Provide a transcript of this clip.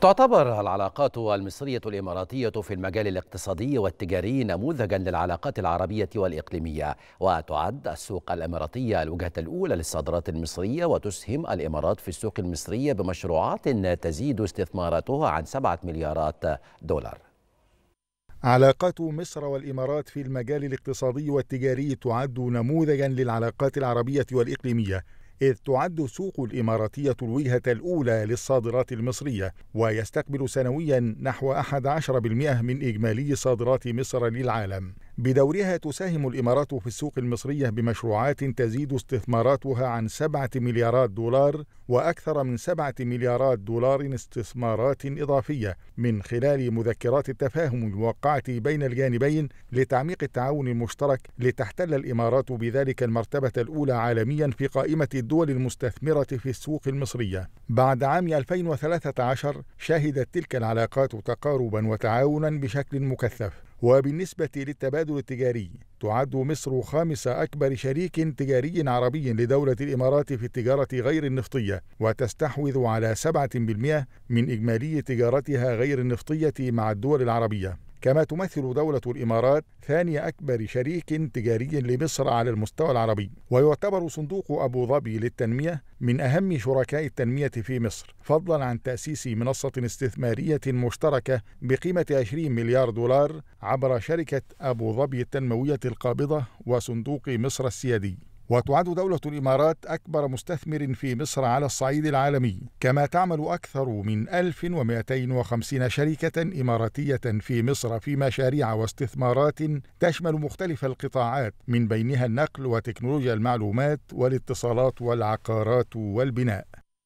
تعتبر العلاقات المصرية الإماراتية في المجال الاقتصادي والتجاري نموذجا للعلاقات العربية والإقليمية وتعد السوق الإماراتية الوجهة الأولى للصادرات المصرية وتسهم الإمارات في السوق المصرية بمشروعات تزيد استثماراتها عن 7 مليارات دولار علاقات مصر والإمارات في المجال الاقتصادي والتجاري تعد نموذجا للعلاقات العربية والإقليمية إذ تعد السوق الإماراتية الوجهة الأولى للصادرات المصرية ويستقبل سنويا نحو 11% من إجمالي صادرات مصر للعالم بدورها تساهم الامارات في السوق المصريه بمشروعات تزيد استثماراتها عن 7 مليارات دولار واكثر من 7 مليارات دولار استثمارات اضافيه من خلال مذكرات التفاهم الموقعه بين الجانبين لتعميق التعاون المشترك لتحتل الامارات بذلك المرتبه الاولى عالميا في قائمه الدول المستثمره في السوق المصريه. بعد عام 2013 شهدت تلك العلاقات تقاربا وتعاونا بشكل مكثف. وبالنسبة للتبادل التجاري تعد مصر خامس أكبر شريك تجاري عربي لدولة الإمارات في التجارة غير النفطية وتستحوذ على 7% من إجمالي تجارتها غير النفطية مع الدول العربية كما تمثل دولة الإمارات ثاني أكبر شريك تجاري لمصر على المستوى العربي ويعتبر صندوق أبو ظبي للتنمية من أهم شركاء التنمية في مصر فضلا عن تأسيس منصة استثمارية مشتركة بقيمة 20 مليار دولار عبر شركة أبو ظبي التنموية القابضة وصندوق مصر السيادي وتعد دولة الإمارات أكبر مستثمر في مصر على الصعيد العالمي كما تعمل أكثر من 1250 شركة إماراتية في مصر في مشاريع واستثمارات تشمل مختلف القطاعات من بينها النقل وتكنولوجيا المعلومات والاتصالات والعقارات والبناء